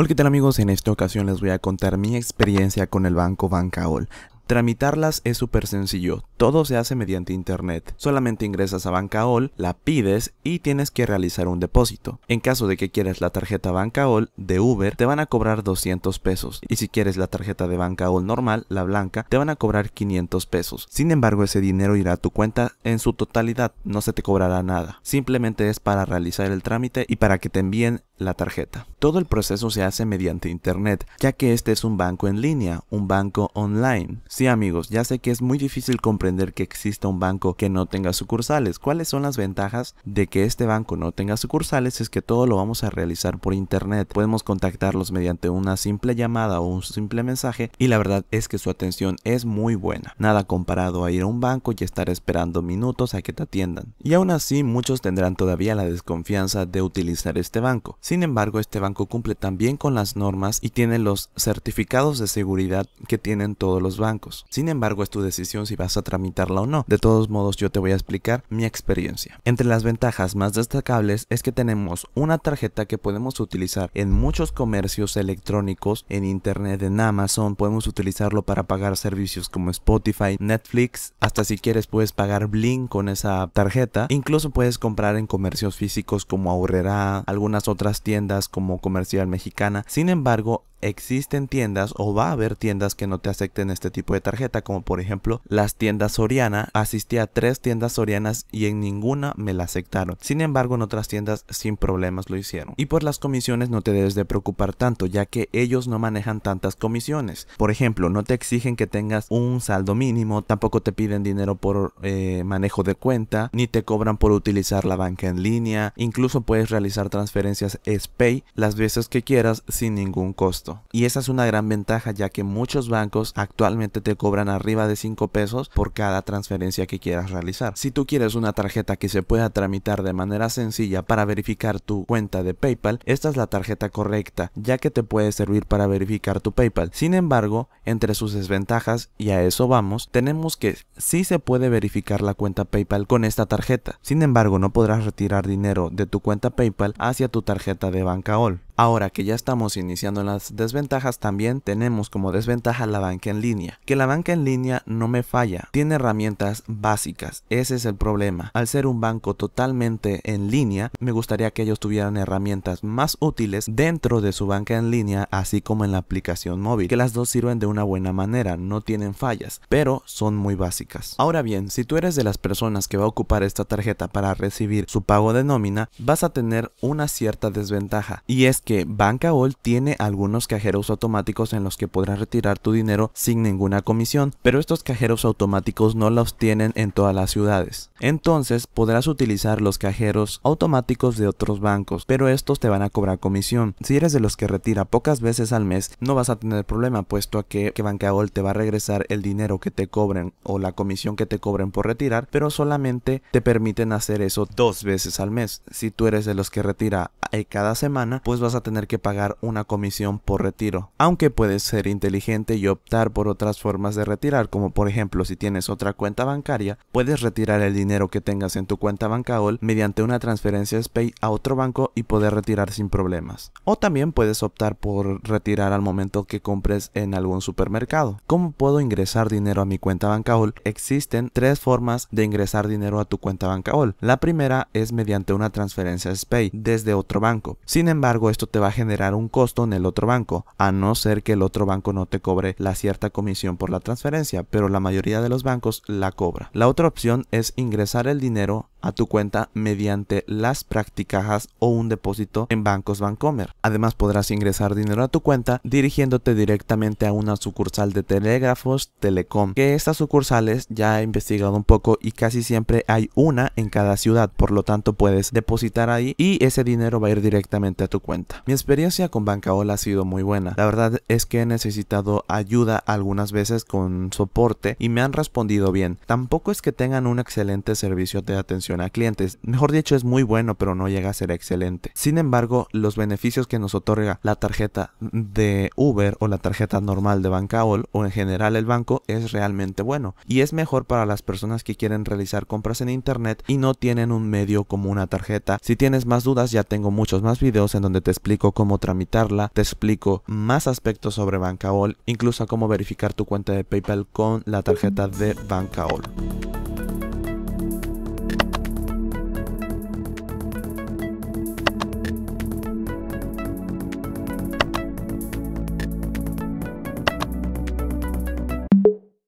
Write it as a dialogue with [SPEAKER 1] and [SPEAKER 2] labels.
[SPEAKER 1] Hola qué tal amigos, en esta ocasión les voy a contar mi experiencia con el banco Bancaol. Tramitarlas es súper sencillo, todo se hace mediante internet. Solamente ingresas a Bancaol, la pides y tienes que realizar un depósito. En caso de que quieras la tarjeta Bancaol de Uber, te van a cobrar 200 pesos. Y si quieres la tarjeta de Bancaol normal, la blanca, te van a cobrar 500 pesos. Sin embargo, ese dinero irá a tu cuenta en su totalidad, no se te cobrará nada. Simplemente es para realizar el trámite y para que te envíen la tarjeta. Todo el proceso se hace mediante internet, ya que este es un banco en línea, un banco online Sí amigos, ya sé que es muy difícil comprender que exista un banco que no tenga sucursales. ¿Cuáles son las ventajas de que este banco no tenga sucursales? Es que todo lo vamos a realizar por internet. Podemos contactarlos mediante una simple llamada o un simple mensaje y la verdad es que su atención es muy buena. Nada comparado a ir a un banco y estar esperando minutos a que te atiendan. Y aún así muchos tendrán todavía la desconfianza de utilizar este banco. Sin embargo, este banco cumple también con las normas y tiene los certificados de seguridad que tienen todos los bancos. Sin embargo, es tu decisión si vas a tramitarla o no. De todos modos, yo te voy a explicar mi experiencia. Entre las ventajas más destacables es que tenemos una tarjeta que podemos utilizar en muchos comercios electrónicos, en internet, en Amazon, podemos utilizarlo para pagar servicios como Spotify, Netflix, hasta si quieres puedes pagar bling con esa tarjeta, incluso puedes comprar en comercios físicos como Aurrera, algunas otras tiendas como Comercial Mexicana. Sin embargo, existen tiendas o va a haber tiendas que no te acepten este tipo de tarjeta, como por ejemplo las tiendas Soriana. Asistí a tres tiendas Sorianas y en ninguna me la aceptaron. Sin embargo, en otras tiendas sin problemas lo hicieron. Y por las comisiones no te debes de preocupar tanto, ya que ellos no manejan tantas comisiones. Por ejemplo, no te exigen que tengas un saldo mínimo, tampoco te piden dinero por eh, manejo de cuenta, ni te cobran por utilizar la banca en línea. Incluso puedes realizar transferencias SPAY las veces que quieras sin ningún costo. Y esa es una gran ventaja ya que muchos bancos actualmente te cobran arriba de 5 pesos por cada transferencia que quieras realizar. Si tú quieres una tarjeta que se pueda tramitar de manera sencilla para verificar tu cuenta de PayPal, esta es la tarjeta correcta, ya que te puede servir para verificar tu PayPal. Sin embargo, entre sus desventajas, y a eso vamos, tenemos que sí se puede verificar la cuenta PayPal con esta tarjeta. Sin embargo, no podrás retirar dinero de tu cuenta PayPal hacia tu tarjeta de banca All. Ahora que ya estamos iniciando las desventajas, también tenemos como desventaja la banca en línea. Que la banca en línea no me falla, tiene herramientas básicas, ese es el problema. Al ser un banco totalmente en línea, me gustaría que ellos tuvieran herramientas más útiles dentro de su banca en línea, así como en la aplicación móvil, que las dos sirven de una buena manera, no tienen fallas, pero son muy básicas. Ahora bien, si tú eres de las personas que va a ocupar esta tarjeta para recibir su pago de nómina, vas a tener una cierta desventaja, y es que all tiene algunos cajeros automáticos en los que podrás retirar tu dinero sin ninguna comisión, pero estos cajeros automáticos no los tienen en todas las ciudades. Entonces podrás utilizar los cajeros automáticos de otros bancos, pero estos te van a cobrar comisión. Si eres de los que retira pocas veces al mes, no vas a tener problema, puesto a que, banca te va a regresar el dinero que te cobren o la comisión que te cobren por retirar, pero solamente te permiten hacer eso dos veces al mes. Si tú eres de los que retira eh, cada semana, pues vas a tener que pagar una comisión por retiro, aunque puedes ser inteligente y optar por otras formas de retirar, como por ejemplo si tienes otra cuenta bancaria, puedes retirar el dinero que tengas en tu cuenta Bancaol mediante una transferencia SPAY a otro banco y poder retirar sin problemas. O también puedes optar por retirar al momento que compres en algún supermercado. ¿Cómo puedo ingresar dinero a mi cuenta Bancaol? Existen tres formas de ingresar dinero a tu cuenta Bancaol. La primera es mediante una transferencia SPAY desde otro banco. Sin embargo, esto te va a generar un costo en el otro banco, a no ser que el otro banco no te cobre la cierta comisión por la transferencia, pero la mayoría de los bancos la cobra. La otra opción es ingresar el dinero a tu cuenta mediante las practicajas o un depósito en bancos Bancomer. Además podrás ingresar dinero a tu cuenta dirigiéndote directamente a una sucursal de telégrafos Telecom, que estas sucursales ya he investigado un poco y casi siempre hay una en cada ciudad, por lo tanto puedes depositar ahí y ese dinero va a ir directamente a tu cuenta. Mi experiencia con Bancaola ha sido muy buena, la verdad es que he necesitado ayuda algunas veces con soporte y me han respondido bien. Tampoco es que tengan un excelente servicio de atención a clientes. Mejor dicho, es muy bueno, pero no llega a ser excelente. Sin embargo, los beneficios que nos otorga la tarjeta de Uber o la tarjeta normal de all o en general el banco es realmente bueno y es mejor para las personas que quieren realizar compras en internet y no tienen un medio como una tarjeta. Si tienes más dudas, ya tengo muchos más videos en donde te explico cómo tramitarla, te explico más aspectos sobre all incluso cómo verificar tu cuenta de PayPal con la tarjeta de all